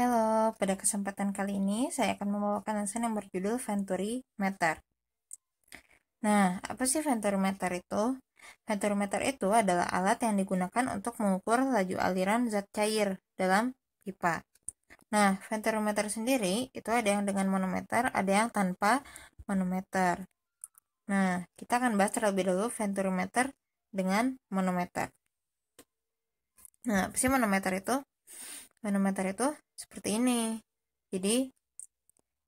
Halo, pada kesempatan kali ini saya akan membawakan lesson yang berjudul Venturi Meter. Nah, apa sih Venturi Meter itu? Venturi Meter itu adalah alat yang digunakan untuk mengukur laju aliran zat cair dalam pipa. Nah, Venturi Meter sendiri itu ada yang dengan manometer, ada yang tanpa manometer. Nah, kita akan bahas terlebih dahulu Venturi Meter dengan manometer. Nah, apa sih manometer itu? manometer itu seperti ini jadi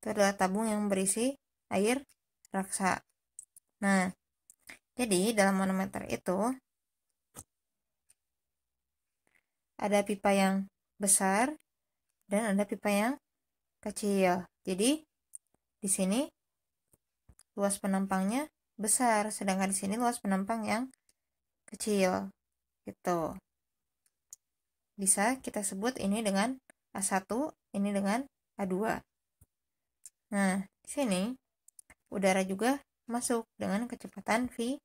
itu adalah tabung yang berisi air raksa nah jadi dalam manometer itu ada pipa yang besar dan ada pipa yang kecil jadi di sini luas penampangnya besar sedangkan di sini luas penampang yang kecil gitu bisa kita sebut ini dengan A1, ini dengan A2. Nah, di sini udara juga masuk dengan kecepatan V1.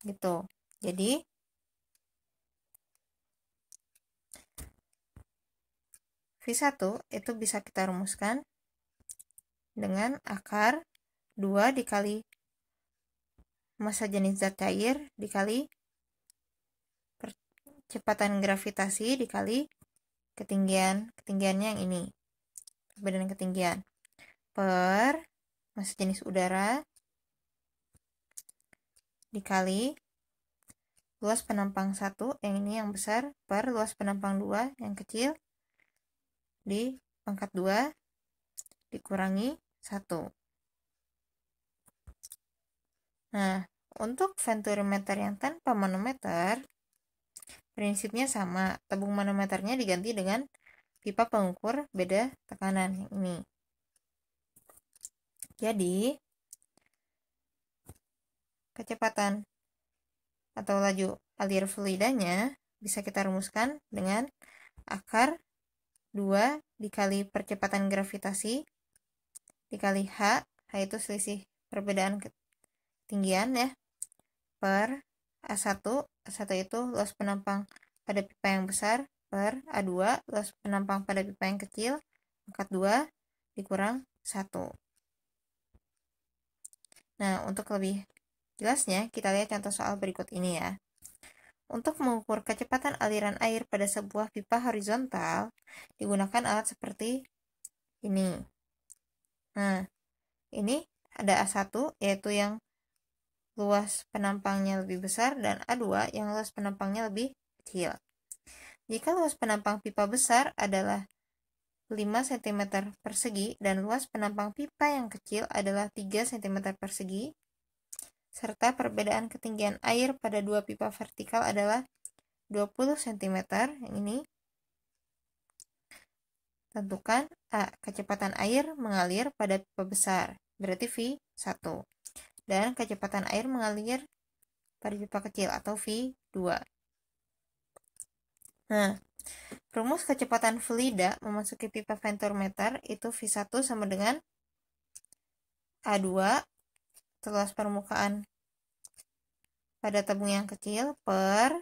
Gitu. Jadi V1 itu bisa kita rumuskan dengan akar 2 dikali masa jenis zat cair dikali kecepatan gravitasi dikali ketinggian ketinggiannya yang ini perbedaan ketinggian per masa jenis udara dikali luas penampang satu yang ini yang besar per luas penampang dua yang kecil di pangkat dua dikurangi satu. nah untuk venturimeter yang tanpa manometer Prinsipnya sama, tabung manometernya diganti dengan pipa pengukur beda tekanan ini. Jadi, kecepatan atau laju alir fluidanya bisa kita rumuskan dengan akar 2 dikali percepatan gravitasi dikali H, H itu selisih perbedaan ketinggian ya, per A1 satu itu luas penampang pada pipa yang besar per A2 los penampang pada pipa yang kecil angkat 2 dikurang 1. Nah, untuk lebih jelasnya kita lihat contoh soal berikut ini ya. Untuk mengukur kecepatan aliran air pada sebuah pipa horizontal digunakan alat seperti ini. Nah, ini ada A1 yaitu yang luas penampangnya lebih besar dan A2 yang luas penampangnya lebih kecil. Jika luas penampang pipa besar adalah 5 cm persegi dan luas penampang pipa yang kecil adalah 3 cm persegi, serta perbedaan ketinggian air pada dua pipa vertikal adalah 20 cm yang ini tentukan A. Kecepatan air mengalir pada pipa besar, berarti V1 dan kecepatan air mengalir pada pipa kecil atau V2. Nah, rumus kecepatan fluida memasuki pipa ventometer itu V1 sama dengan A2 telas permukaan pada tabung yang kecil per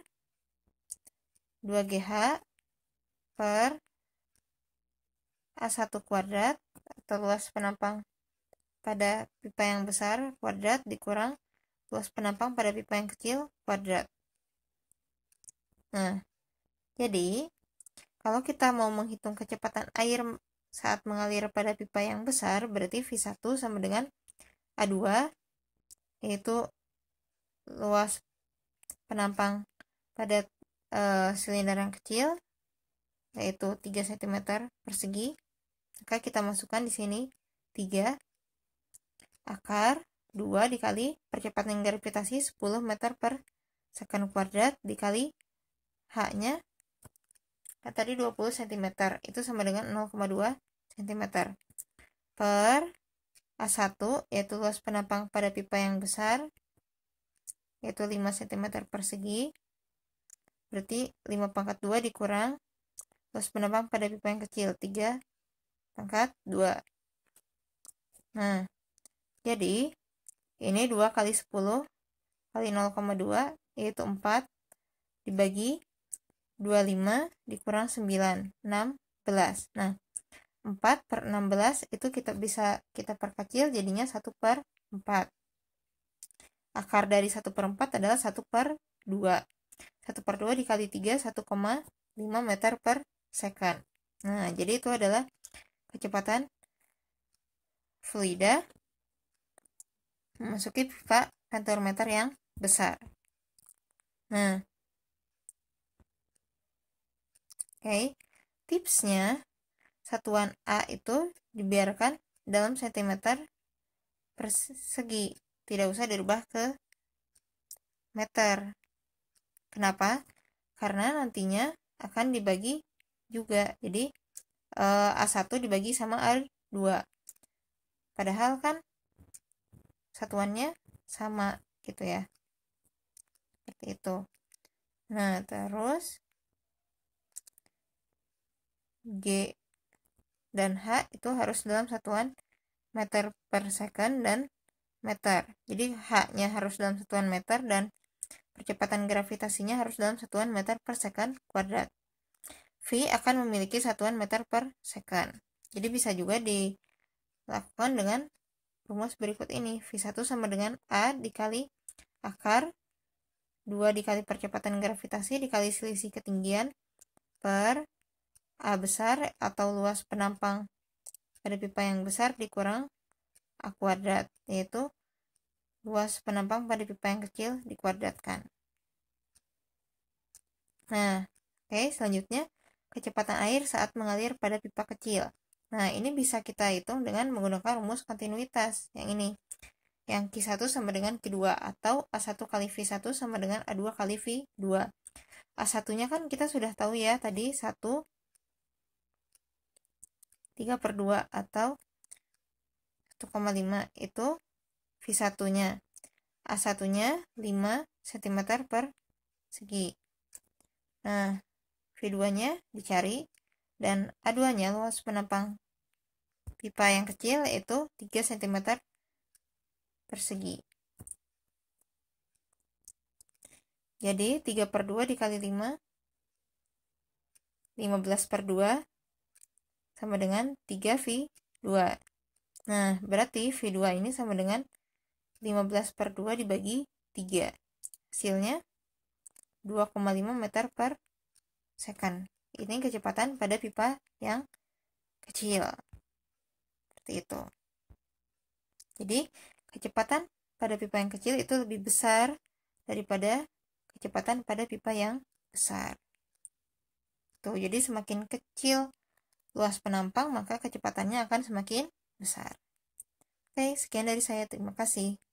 2GH per A1 kuadrat atau luas penampang pada pipa yang besar kuadrat dikurang luas penampang pada pipa yang kecil kuadrat. Nah, jadi kalau kita mau menghitung kecepatan air saat mengalir pada pipa yang besar, berarti V1 sama dengan A2 yaitu luas penampang pada e, silinder yang kecil yaitu 3 cm persegi. Maka kita masukkan di sini 3 akar 2 dikali percepatan gravitasi 10 meter per second kuadrat dikali H-nya nah tadi 20 cm itu sama dengan 0,2 cm per A1 yaitu luas penampang pada pipa yang besar yaitu 5 cm persegi berarti 5 pangkat 2 dikurang luas penampang pada pipa yang kecil 3 pangkat 2 nah jadi, ini 2 kali 10 kali 0,2 yaitu 4 dibagi 25 dikurang 9, 16. Nah, 4 per 16 itu kita bisa kita perkecil jadinya 1 per 4. Akar dari 1 per 4 adalah 1 per 2. 1 per 2 dikali 3, 1,5 meter per second. Nah, jadi itu adalah kecepatan fluida memasuki pipa kantor meter yang besar. Nah, oke, okay. tipsnya satuan A itu dibiarkan dalam sentimeter persegi, tidak usah dirubah ke meter. Kenapa? Karena nantinya akan dibagi juga. Jadi eh, A1 dibagi sama A2. Padahal kan satuannya sama gitu ya seperti itu nah terus G dan H itu harus dalam satuan meter per second dan meter jadi H-nya harus dalam satuan meter dan percepatan gravitasinya harus dalam satuan meter per second kuadrat V akan memiliki satuan meter per second jadi bisa juga dilakukan dengan rumus berikut ini. V1 sama dengan A dikali akar 2 dikali percepatan gravitasi dikali selisih ketinggian per A besar atau luas penampang pada pipa yang besar dikurang A kuadrat, yaitu luas penampang pada pipa yang kecil dikuadratkan. Nah, oke, okay, selanjutnya kecepatan air saat mengalir pada pipa kecil. Nah, ini bisa kita hitung dengan menggunakan rumus kontinuitas yang ini. Yang Q1 sama dengan Q2 atau A1 kali V1 sama dengan A2 kali V2. A1-nya kan kita sudah tahu ya tadi 1 3 per 2 atau 1,5 itu V1-nya. A1-nya 5 cm per segi. Nah, V2-nya dicari dan aduannya luas penampang pipa yang kecil yaitu 3 cm persegi. Jadi 3 per 2 dikali 5 15 per 2 sama dengan 3V2 nah berarti V2 ini sama dengan 15 per 2 dibagi 3 hasilnya 2,5 meter per second ini kecepatan pada pipa yang kecil seperti itu jadi kecepatan pada pipa yang kecil itu lebih besar daripada kecepatan pada pipa yang besar tuh jadi semakin kecil luas penampang maka kecepatannya akan semakin besar oke sekian dari saya terima kasih